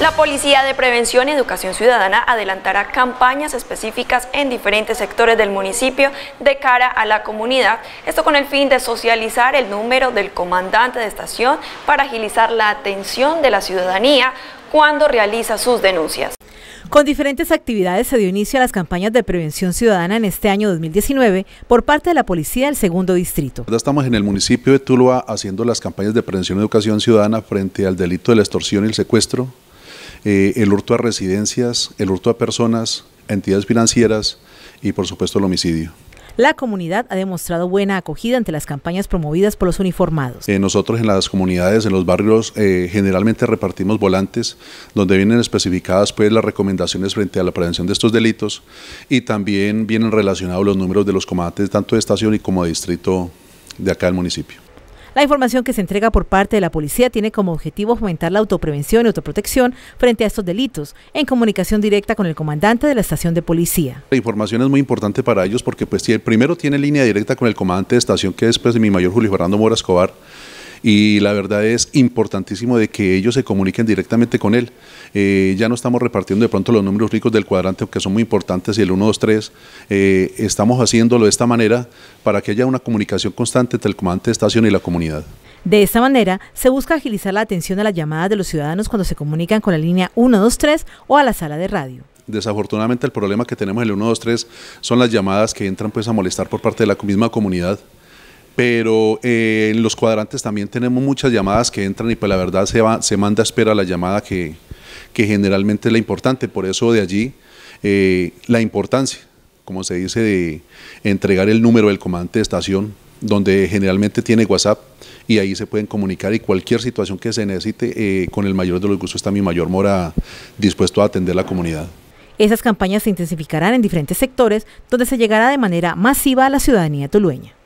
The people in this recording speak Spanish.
La Policía de Prevención y Educación Ciudadana adelantará campañas específicas en diferentes sectores del municipio de cara a la comunidad, esto con el fin de socializar el número del comandante de estación para agilizar la atención de la ciudadanía cuando realiza sus denuncias. Con diferentes actividades se dio inicio a las campañas de prevención ciudadana en este año 2019 por parte de la Policía del Segundo Distrito. Estamos en el municipio de Tuluá haciendo las campañas de prevención y educación ciudadana frente al delito de la extorsión y el secuestro, eh, el hurto a residencias, el hurto a personas, entidades financieras y por supuesto el homicidio. La comunidad ha demostrado buena acogida ante las campañas promovidas por los uniformados. Eh, nosotros en las comunidades, en los barrios, eh, generalmente repartimos volantes donde vienen especificadas pues, las recomendaciones frente a la prevención de estos delitos y también vienen relacionados los números de los comandantes tanto de estación y como de distrito de acá del municipio. La información que se entrega por parte de la policía tiene como objetivo fomentar la autoprevención y autoprotección frente a estos delitos, en comunicación directa con el comandante de la estación de policía. La información es muy importante para ellos porque pues primero tiene línea directa con el comandante de estación que es pues, mi mayor Julio Fernando Mora Escobar, y la verdad es importantísimo de que ellos se comuniquen directamente con él. Eh, ya no estamos repartiendo de pronto los números ricos del cuadrante, que son muy importantes, y el 123, eh, estamos haciéndolo de esta manera para que haya una comunicación constante entre el comandante de estación y la comunidad. De esta manera, se busca agilizar la atención a las llamadas de los ciudadanos cuando se comunican con la línea 123 o a la sala de radio. Desafortunadamente el problema que tenemos en el 123 son las llamadas que entran pues a molestar por parte de la misma comunidad pero eh, en los cuadrantes también tenemos muchas llamadas que entran y pues la verdad se, va, se manda a espera la llamada que, generalmente es la importante, por eso de allí eh, la importancia, como se dice, de entregar el número del comandante de estación, donde generalmente tiene WhatsApp y ahí se pueden comunicar y cualquier situación que se necesite, eh, con el mayor de los gustos está mi mayor mora dispuesto a atender la comunidad. Esas campañas se intensificarán en diferentes sectores donde se llegará de manera masiva a la ciudadanía tulueña.